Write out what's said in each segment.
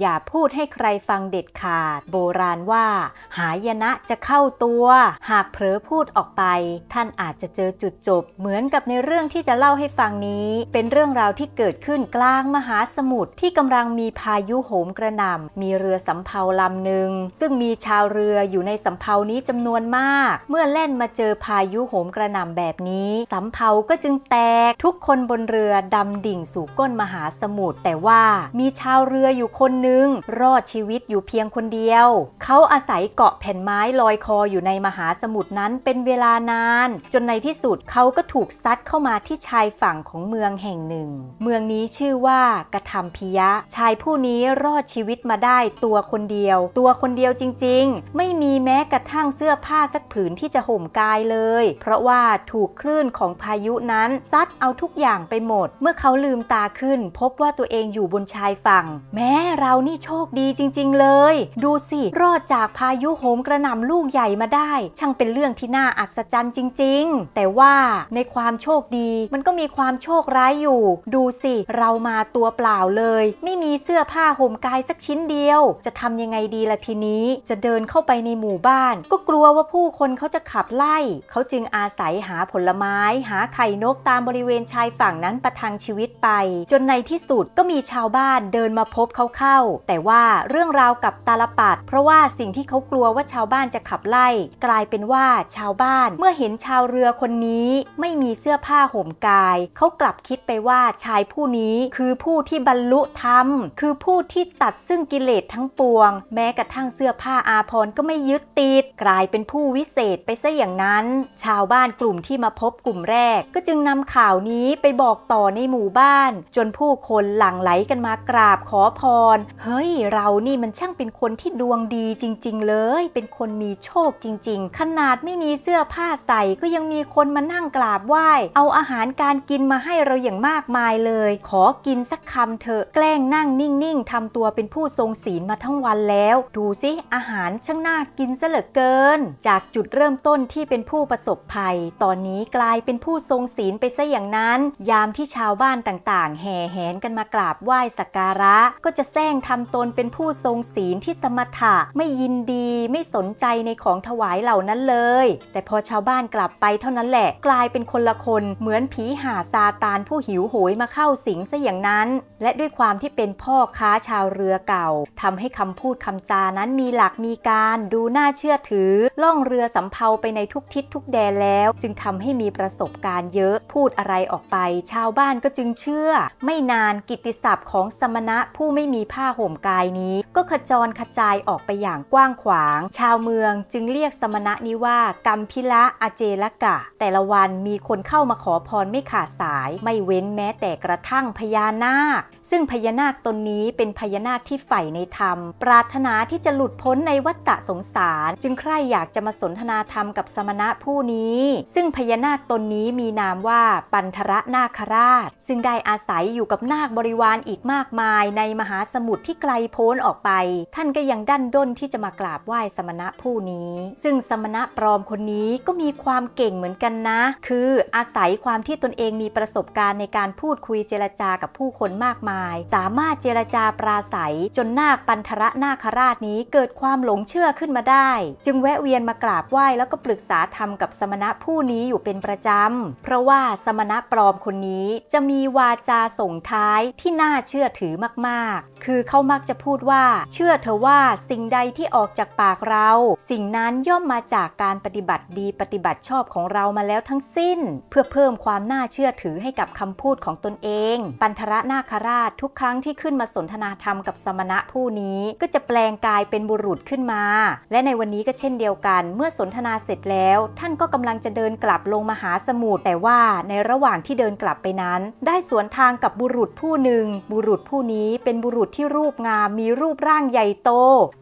อย่าพูดให้ใครฟังเด็ดขาด โบราณว่า หายนะจะเข้าตัว หากเผลอพูดออกไป ท่านอาจจะเจอจุดจบ เหมือนกับในเรื่องที่จะเล่าให้ฟังนี้ เป็นเรื่องราวที่เกิดขึ้นกลางมหาสมุทรที่กำลังมีพายุโหมกระหน่ำมีเรือสำเภาลำหนึ่ง ซึ่งมีชาวเรืออยู่ในสำเภานี้จำนวนมาก เมื่อแล่นมาเจอพายุโหมกระหน่ำแบบนี้สำเภาก็จึงแตกทุกคนบนเรือดำดิ่งสู่ก้นมหาสมุทรแต่ว่ามีชาวเรืออยู่คนนึงรอดชีวิตอยู่เพียงคนเดียว เขาอาศัยเกาะแผ่นไม้ลอยคออยู่ในมหาสมุทรนั้นเป็นเวลานาน จนในที่สุดเขาก็ถูกซัดเข้ามาที่ชายฝั่งของเมืองแห่งหนึ่ง เมืองนี้ชื่อว่ากระทำพิยะ ชายผู้นี้รอดชีวิตมาได้ตัวคนเดียว ตัวคนเดียวจริงๆ ไม่มีแม้กระทั่งเสื้อผ้าสักผืนที่จะห่มกายเลย เพราะว่าถูกคลื่นของพายุนั้นซัดเอาทุกอย่างไปหมด เมื่อเขาลืมตาขึ้น พบว่าตัวเองอยู่บนชายฝั่ง แม้เราเานี่โชคดีจริง ๆ เลย ดูสิ รอดจากพายุโหมกระหน่ำลูกใหญ่มาได้ ช่างเป็นเรื่องที่น่าอัศจรรย์จริง ๆ แต่ว่าในความโชคดีมันก็มีความโชคร้ายอยู่ ดูสิ เรามาตัวเปล่าเลย ไม่มีเสื้อผ้าห่มกายสักชิ้นเดียว จะทำยังไงดีล่ะทีนี้จะเดินเข้าไปในหมู่บ้าน ก็กลัวว่าผู้คนเขาจะขับไล่ เขาจึงอาศัยหาผลไม้ หาไข่นกตามบริเวณชายฝั่งนั้นประทังชีวิตไป จนในที่สุดก็มีชาวบ้านเดินมาพบเขาเข้าาแต่ว่าเรื่องราวกับตาลปัด เพราะว่าสิ่งที่เขากลัวว่าชาวบ้านจะขับไล่ กลายเป็นว่าชาวบ้านเมื่อเห็นชาวเรือคนนี้ ไม่มีเสื้อผ้าห่มกาย เขากลับคิดไปว่าชายผู้นี้คือผู้ที่บรรลุธรรม คือผู้ที่ตัดซึ่งกิเลสทั้งปวง แม้กระทั่งเสื้อผ้าอาภรณ์ก็ไม่ยึดติด กลายเป็นผู้วิเศษไปซะอย่างนั้น ชาวบ้านกลุ่มที่มาพบกลุ่มแรก ก็จึงนำข่าวนี้ไปบอกต่อในหมู่บ้าน จนผู้คนหลั่งไหลกันมากราบขอพรเฮ้ยเรานี่มันช่างเป็นคนที่ดวงดีจริง ๆเลย เป็นคนมีโชคจริงๆ ขนาดไม่มีเสื้อผ้าใส่ก็ยังมีคนมานั่งกราบไหว้ เอาอาหารการกินมาให้เราอย่างมากมายเลย ขอกินสักคำเถอะ แกล้งนั่งนิ่งๆทำตัวเป็นผู้ทรงศีลมาทั้งวันแล้ว ดูสิอาหารช่างน่ากินซะเหลือเกิน จากจุดเริ่มต้นที่เป็นผู้ประสบภัย ตอนนี้กลายเป็นผู้ทรงศีลไปซะอย่างนั้น ยามที่ชาวบ้านต่างๆ แห่แหนกันมากราบไหว้สักการะ ก็จะแซงทำตนเป็นผู้ทรงศีลที่สมถะ ไม่ยินดีไม่สนใจในของถวายเหล่านั้นเลย แต่พอชาวบ้านกลับไปเท่านั้นแหละกลายเป็นคนละคนเหมือนผีหาซาตานผู้หิวโหยมาเข้าสิงซะอย่างนั้น และด้วยความที่เป็นพ่อค้าชาวเรือเก่า ทำให้คำพูดคำจานั้นมีหลักมีการ ดูน่าเชื่อถือ ล่องเรือสำเภาไปในทุกทิศทุกแดนแล้วจึงทำให้มีประสบการณ์เยอะพูดอะไรออกไป ชาวบ้านก็จึงเชื่อ ไม่นานกิตติศัพท์ของสมณะผู้ไม่มีภาห่มกายนี้ก็ขจรกระจายออกไปอย่างกว้างขวาง ชาวเมืองจึงเรียกสมณะนี้ว่ากัมพิละอาเจลกะ แต่ละวันมีคนเข้ามาขอพรไม่ขาดสายไม่เว้นแม้แต่กระทั่งพญานาคซึ่งพญานาคตนนี้เป็นพญานาคที่ใฝ่ในธรรม ปรารถนาที่จะหลุดพ้นในวัฏสงสาร จึงใคร่อยากจะมาสนทนาธรรมกับสมณะผู้นี้ ซึ่งพญานาคตนนี้มีนามว่าปันทระนาคราช ซึ่งได้อาศัยอยู่กับนาคบริวารอีกมากมายในมหาสมุทรที่ไกลโพ้นออกไป ท่านก็ยังดันด้นที่จะมากราบไหว้สมณะผู้นี้ ซึ่งสมณะปลอมคนนี้ก็มีความเก่งเหมือนกันนะ คืออาศัยความที่ตนเองมีประสบการณ์ในการพูดคุยเจรจากับผู้คนมากมายายสามารถเจรจาปราศัยจนนาคปันธระนาคราชนี้เกิดความหลงเชื่อขึ้นมาได้ จึงแวะเวียนมากราบไหว้ แล้วก็ปรึกษาธรรมกับสมณะผู้นี้อยู่เป็นประจำ เพราะว่าสมณะปลอมคนนี้จะมีวาจาส่งท้ายที่น่าเชื่อถือมาก ๆ คือเขามักจะพูดว่า เชื่อเธอว่าสิ่งใดที่ออกจากปากเรา สิ่งนั้นย่อมมาจากการปฏิบัติดีปฏิบัติชอบของเรามาแล้วทั้งสิ้น เพื่อเพิ่มความน่าเชื่อถือให้กับคำพูดของตนเองปันธระนาคราชทุกครั้งที่ขึ้นมาสนทนาธรรมกับสมณะผู้นี้ก็จะแปลงกายเป็นบุรุษขึ้นมา และในวันนี้ก็เช่นเดียวกัน เมื่อสนทนาเสร็จแล้ว ท่านก็กำลังจะเดินกลับลงมหาสมุทรแต่ว่า ในระหว่างที่เดินกลับไปนั้น ได้สวนทางกับบุรุษผู้หนึ่ง บุรุษผู้นี้เป็นบุรุษที่รูปงามมีรูปร่างใหญ่โต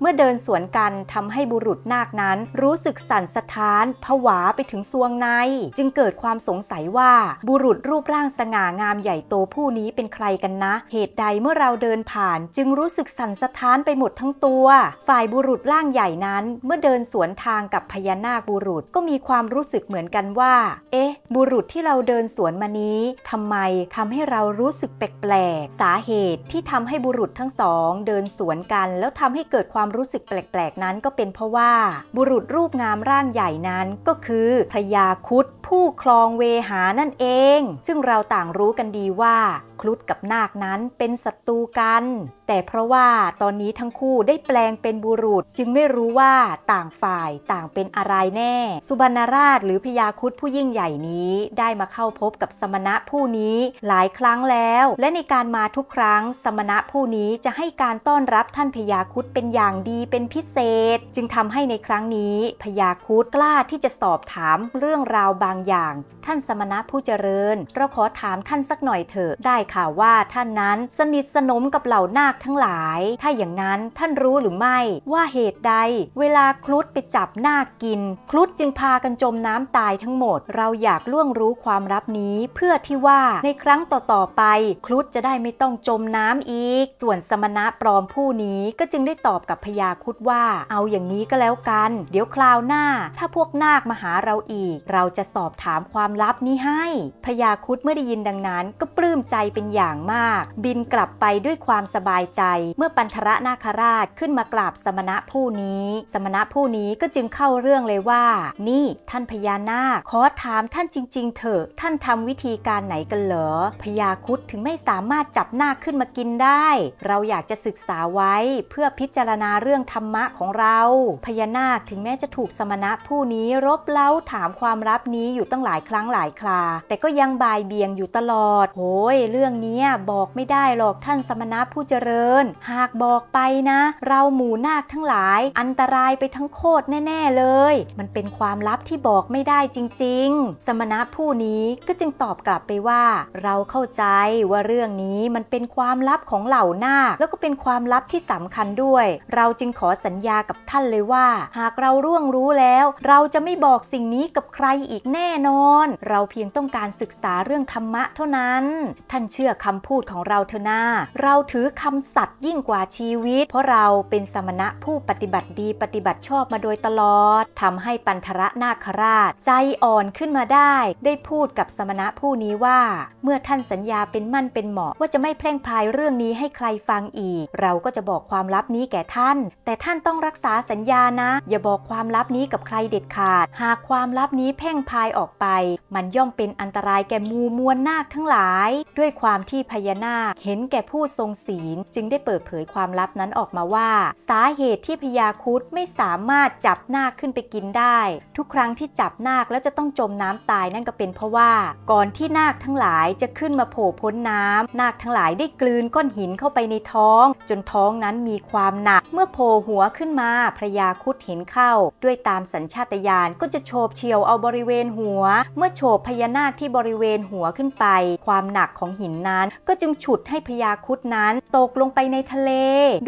เมื่อเดินสวนกันทำให้บุรุษนาคนั้น รู้สึกสั่นสะท้านผวาไปถึงซวงในจึงเกิดความสงสัยว่าบุรุษรูปร่างสง่างามใหญ่โตผู้นี้เป็นใครกันนะเหตุใดเมื่อเราเดินผ่านจึงรู้สึกสั่นสะท้านไปหมดทั้งตัว ฝ่ายบุรุษร่างใหญ่นั้น เมื่อเดินสวนทางกับพญานาคบุรุษก็มีความรู้สึกเหมือนกันว่า เอ๊ะบุรุษที่เราเดินสวนมานี้ทำไมทำให้เรารู้สึกแปลกๆสาเหตุที่ทำให้บุรุษทั้งสอง เดินสวนกัน แล้วทำให้เกิดความรู้สึกแปลก ๆ นั้น ก็เป็นเพราะว่า บุรุษรูปงามร่างใหญ่นั้นก็คือพญาคุดผู้คลองเวหานั่นเอง ซึ่งเราต่างรู้กันดีว่าครุฑกับนาคนั้นเป็นศัตรูกันแต่เพราะว่าตอนนี้ทั้งคู่ได้แปลงเป็นบุรุษ จึงไม่รู้ว่าต่างฝ่ายต่างเป็นอะไรแน่ สุบรรณราชหรือพยาคุดผู้ยิ่งใหญ่นี้ได้มาเข้าพบกับสมณะผู้นี้หลายครั้งแล้ว และในการมาทุกครั้งสมณะผู้นี้จะให้การต้อนรับท่านพยาคุดเป็นอย่างดีเป็นพิเศษ จึงทำให้ในครั้งนี้พยาคุดกล้าที่จะสอบถามเรื่องราวบางอย่างท่านสมณะผู้เจริญ เราขอถามท่านสักหน่อยเถอะได้ข่าวว่าท่านนั้น สนิทสนมกับเหล่านาคทั้งหลาย ถ้าอย่างนั้นท่านรู้หรือไม่ว่าเหตุใด เวลาครุฑไปจับนาคกินครุฑจึงพากันจมน้ำตายทั้งหมดเราอยากล่วงรู้ความลับนี้ เพื่อที่ว่าในครั้งต่อๆไปครุฑจะได้ไม่ต้องจมน้ำอีก ส่วนสมณะปลอมผู้นี้ก็จึงได้ตอบกับพญาครุฑว่า เอาอย่างนี้ก็แล้วกัน เดี๋ยวคราวหน้า ถ้าพวกนาคมาหาเราอีก เราจะสอบถามความลับนี้ให้พญยาคุดเมื่อได้ยินดังนั้น ก็ปลื้มใจเป็นอย่างมาก บินกลับไปด้วยความสบายใจ เมื่อปันธระนาคราชขึ้นมากราบสมณะผู้นี้ สมณะผู้นี้ก็จึงเข้าเรื่องเลยว่า นี่ท่านพญานาคขอถามท่านจริงๆ เถอะ ท่านทำวิธีการไหนกันเหรอพญาคุดถึงไม่สามารถจับนาคขึ้นมากินได้ เราอยากจะศึกษาไว้เพื่อพิจารณาเรื่องธรรมะของเรา พญานาคถึงแม้จะถูกสมณะผู้นี้รบเล้าถามความลับนี้อยู่ตั้งหลายครั้งงหลายคราแต่ก็ยังบ่ายเบียงอยู่ตลอด โอ้ย เรื่องนี้บอกไม่ได้หรอกท่านสมณะผู้เจริญ หากบอกไปนะ เราหมู่นาคทั้งหลาย อันตรายไปทั้งโคตรแน่ ๆ เลย มันเป็นความลับที่บอกไม่ได้จริงๆ สมณะผู้นี้ก็จึงตอบกลับไปว่า เราเข้าใจว่าเรื่องนี้มันเป็นความลับของเหล่านาคแล้วก็เป็นความลับที่สำคัญด้วย เราจึงขอสัญญากับท่านเลยว่า หากเราร่วงรู้แล้ว เราจะไม่บอกสิ่งนี้กับใครอีกแน่นอนอนเราเพียงต้องการศึกษาเรื่องธรรมะเท่านั้น ท่านเชื่อคำพูดของเราเถอะนาเราถือคำสัตย์ยิ่งกว่าชีวิต เพราะเราเป็นสมณะผู้ปฏิบัติดีปฏิบัติชอบมาโดยตลอด ทำให้ปันธระนาคราช ใจอ่อนขึ้นมาได้ ได้พูดกับสมณะผู้นี้ว่า เมื่อท่านสัญญาเป็นมั่นเป็นเหมาะ ว่าจะไม่แพร่งพายเรื่องนี้ให้ใครฟังอีก เราก็จะบอกความลับนี้แก่ท่าน แต่ท่านต้องรักษาสัญญานะ อย่าบอกความลับนี้กับใครเด็ดขาด หากความลับนี้แพ่งพายออกไปมันย่อมเป็นอันตรายแก่มูมวลนาคทั้งหลาย ด้วยความที่พญานาคเห็นแก่ผู้ทรงศีลจึงได้เปิดเผยความลับนั้นออกมาว่า สาเหตุที่พญาคุดไม่สามารถจับนาคขึ้นไปกินได้ ทุกครั้งที่จับนาคแล้วจะต้องจมน้ำตายนั่นก็เป็นเพราะว่า ก่อนที่นาคทั้งหลายจะขึ้นมาโผล่พ้นน้ำ นาคทั้งหลายได้กลืนก้อนหินเข้าไปในท้อง จนท้องนั้นมีความหนัก เมื่อโผล่หัวขึ้นมาพญาคุดเห็นเข้า ด้วยตามสัญชาตญาณก็จะโฉบเฉียวเอาบริเวณหัวเมื่ออโฉบพญานาคที่บริเวณหัวขึ้นไป ความหนักของหินนั้นก็จึงฉุดให้พญาครุฑนั้น ตกลงไปในทะเล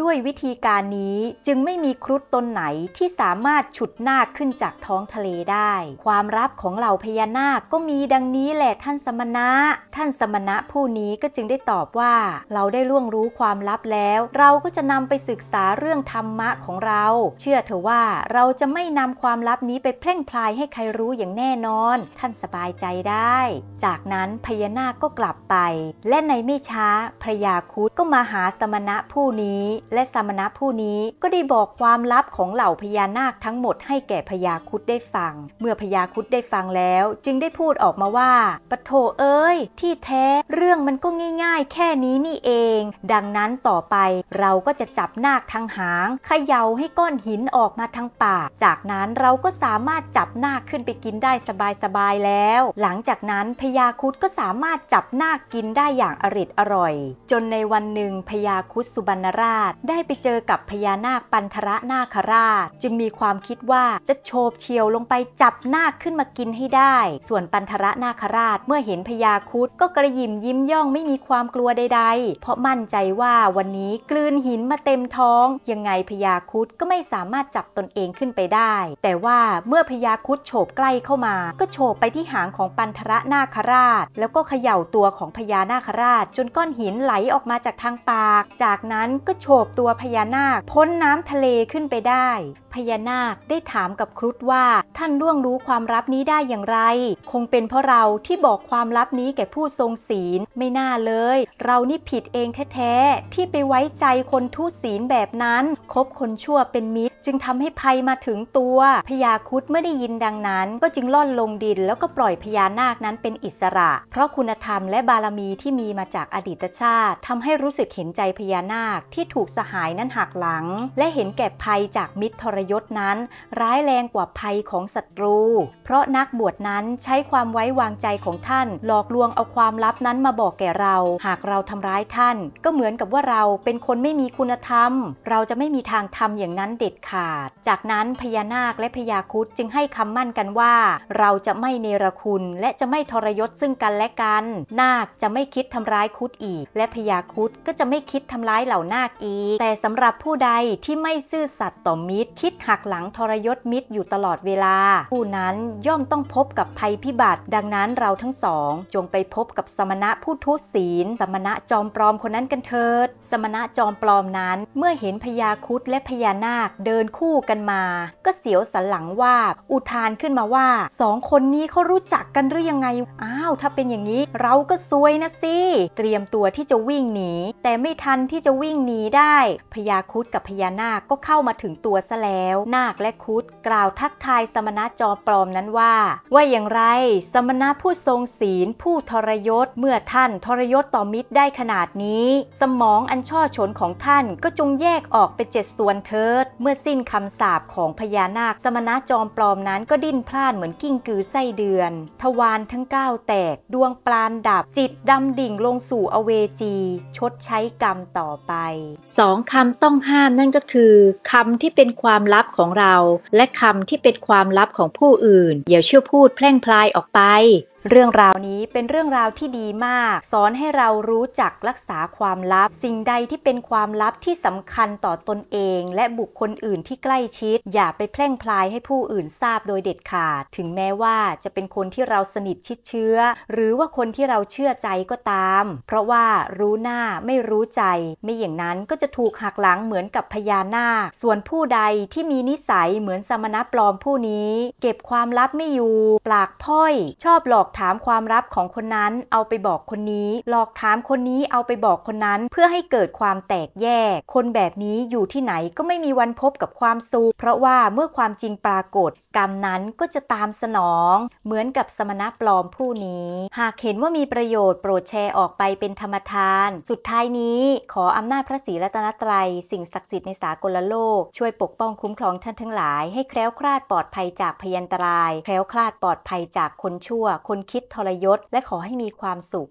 ด้วยวิธีการนี้ จึงไม่มีครุฑตนไหนที่สามารถฉุดนาคขึ้นจากท้องทะเลได้ ความลับของเหล่าพญานาคก็มีดังนี้แหละท่านสมณะ ท่านสมณะผู้นี้ก็จึงได้ตอบว่า เราได้ล่วงรู้ความลับแล้ว เราก็จะนำไปศึกษาเรื่องธรรมะของเรา เชื่อเถอะว่าเราจะไม่นำความลับนี้ไปเพ่งพลายให้ใครรู้อย่างแน่นอน ท่านสบายใจได้ จากนั้นพญานาคก็กลับไป และในไม่ช้าพระยาคุดก็มาหาสมณะผู้นี้ และสมณะผู้นี้ก็ได้บอกความลับของเหล่าพญานาคทั้งหมดให้แก่พญาคุดได้ฟัง เมื่อพญาคุดได้ฟังแล้ว จึงได้พูดออกมาว่าปะโถเอ้ยที่แท้เรื่องมันก็ง่าย ๆ แค่นี้นี่เอง ดังนั้นต่อไป เราก็จะจับนาคทางหางเขย่าให้ก้อนหินออกมาทางปากจากนั้นเราก็สามารถจับนาคขึ้นไปกินได้สบายๆแล้วแล้ว หลังจากนั้นพญาคุดก็สามารถจับนาคกินได้อย่างอริดอร่อย จนในวันหนึ่งพญาคุดสุบรรณราชได้ไปเจอกับพญานาคปันธระนาคราช จึงมีความคิดว่าจะโฉบเฉียวลงไปจับนาคขึ้นมากินให้ได้ ส่วนปันธระนาคราช เมื่อเห็นพญาคุดก็กระยิมยิ้มย่องไม่มีความกลัวใดๆเพราะมั่นใจว่าวันนี้กลืนหินมาเต็มท้อง ยังไงพญาคุดก็ไม่สามารถจับตนเองขึ้นไปได้ แต่ว่าเมื่อพญาคุดโฉบใกล้เข้ามาก็โฉบไปที่หางของปันทระนาคราช แล้วก็เขย่าตัวของพญานาคราช จนก้อนหินไหลออกมาจากทางปาก จากนั้นก็โฉบตัวพญานาค พ้นน้ำทะเลขึ้นไปได้ พญานาคได้ถามกับครุฑว่าท่านล่วงรู้ความลับนี้ได้อย่างไร คงเป็นเพราะเราที่บอกความลับนี้แก่ผู้ทรงศีลไม่น่าเลย เรานี่ผิดเองแท้ๆที่ไปไว้ใจคนทุศีลแบบนั้นคบคนชั่วเป็นมิตร จึงทำให้ภัยมาถึงตัวพญาคุดเมื่อได้ยินดังนั้น ก็จึงล่อนลงดินแล้วก็ปล่อยพญานาคนั้นเป็นอิสระ เพราะคุณธรรมและบารมีที่มีมาจากอดีตชาติ ทำให้รู้สึกเห็นใจพญานาคที่ถูกสหายนั้นหักหลัง และเห็นแก่ภัยจากมิตรทรยศนั้น ร้ายแรงกว่าภัยของศัตรูเพราะนักบวชนั้นใช้ความไว้วางใจของท่าน หลอกลวงเอาความลับนั้นมาบอกแก่เราหากเราทำร้ายท่าน ก็เหมือนกับว่าเราเป็นคนไม่มีคุณธรรม เราจะไม่มีทางทำอย่างนั้นเด็ดขาด จากนั้นพญานาคและพญาคุดจึงให้คำมั่นกันว่า เราจะไม่เนรคุณและจะไม่ทรยศซึ่งกันและกัน นาคจะไม่คิดทำร้ายคุดอีก และพญาคุดก็จะไม่คิดทำร้ายเหล่านาคอีก แต่สำหรับผู้ใดที่ไม่ซื่อสัตย์ต่อมิตร คิดหักหลังทรยศมิตรอยู่ตลอดเวลา ผู้นั้นย่อมต้องพบกับภัยพิบัติ ดังนั้นเราทั้งสอง จงไปพบกับสมณะผู้ทุศีล สมณะจอมปลอมคนนั้นกันเถิด สมณะจอมปลอมนั้น เมื่อเห็นพญาคุดและพญานาคเดินคู่กันมาก็เสียวสันหลังว่า อุทานขึ้นมาว่าสองคนนี้เขารูู้้จักกันหรือยังไง อ้าว ถ้าเป็นอย่างนี้ เราก็ซวยนะ สิ เตรียมตัวที่จะวิ่งหนีแต่ไม่ทันที่จะวิ่งหนีได้ พญาคุดกับพญานาคก็เข้ามาถึงตัวซะแล้ว นาคและคุดกล่าวทักทายสมณะจอมปลอมนั้นว่า ว่าอย่างไร สมณะผู้ทรงศีล ผู้ทรยศเมื่อท่าน ทรยศต่อมิตรได้ขนาดนี้ สมองอันช่อชนของท่านก็จงแยกออกเป็นเจ็ดส่วนเถิด เมื่อสิ้นคำสาปของพญานาค สมณะจอมปลอมนั้น ก็ดิ้นพลาดเหมือนกิ้งกือไส้เดือนอนทวารทั้ง 9 แตกดวงปราณดับ จิตดำดิ่งลงสู่อเวจี ชดใช้กรรมต่อไปสองคำ ต้องห้าม นั่นก็คือ คำ ที่เป็นความลับของเรา และ คำ ที่เป็นความลับของผู้อื่น อย่าเชื่อพูดแพร่งพลายออกไป เรื่องราวนี้เป็นเรื่องราวที่ดีมาก สอนให้เรารู้จักรักษาความลับสิ่งใดที่เป็นความลับที่สำคัญต่อตนเอง และบุคคลอื่นที่ใกล้ชิด อย่าไปแพร่งพลายให้ผู้อื่นทราบโดยเด็ดขาด ถึงแม้ว่าจะเป็นคนที่เราสนิทชิดเชื้อ หรือว่าคนที่เราเชื่อใจก็ตาม เพราะว่ารู้หน้าไม่รู้ใจ ไม่อย่างนั้นก็จะถูกหักหลังเหมือนกับพญานาคส่วนผู้ใดที่มีนิสัยเหมือนสมณปลอมผู้นี้ เก็บความลับไม่อยู่ ปลากพ้อย ชอบหลอกถามความลับของคนนั้น เอาไปบอกคนนี้ หลอกถามคนนี้เอาไปบอกคนนั้นเพื่อให้เกิดความแตกแยก คนแบบนี้อยู่ที่ไหนก็ไม่มีวันพบกับความสุข เพราะว่าเมื่อความจริงปรากฏ กรรมนั้นก็จะตามสนองเหมือนือนกับสมณะปลอมผู้นี้ หากเห็นว่ามีประโยชน์โปรดแชร์ออกไปเป็นธรรมทาน สุดท้ายนี้ขออำนาจพระศรีรัตนตรัย สิ่งศักดิ์สิทธิ์ในสากลโลกช่วยปกป้องคุ้มครองท่านทั้งหลายให้แคล้วคลาดปลอดภัยจากพยันตราย แคล้วคลาดปลอดภัยจากคนชั่ว คนคิดทรยศ และขอให้มีความสุข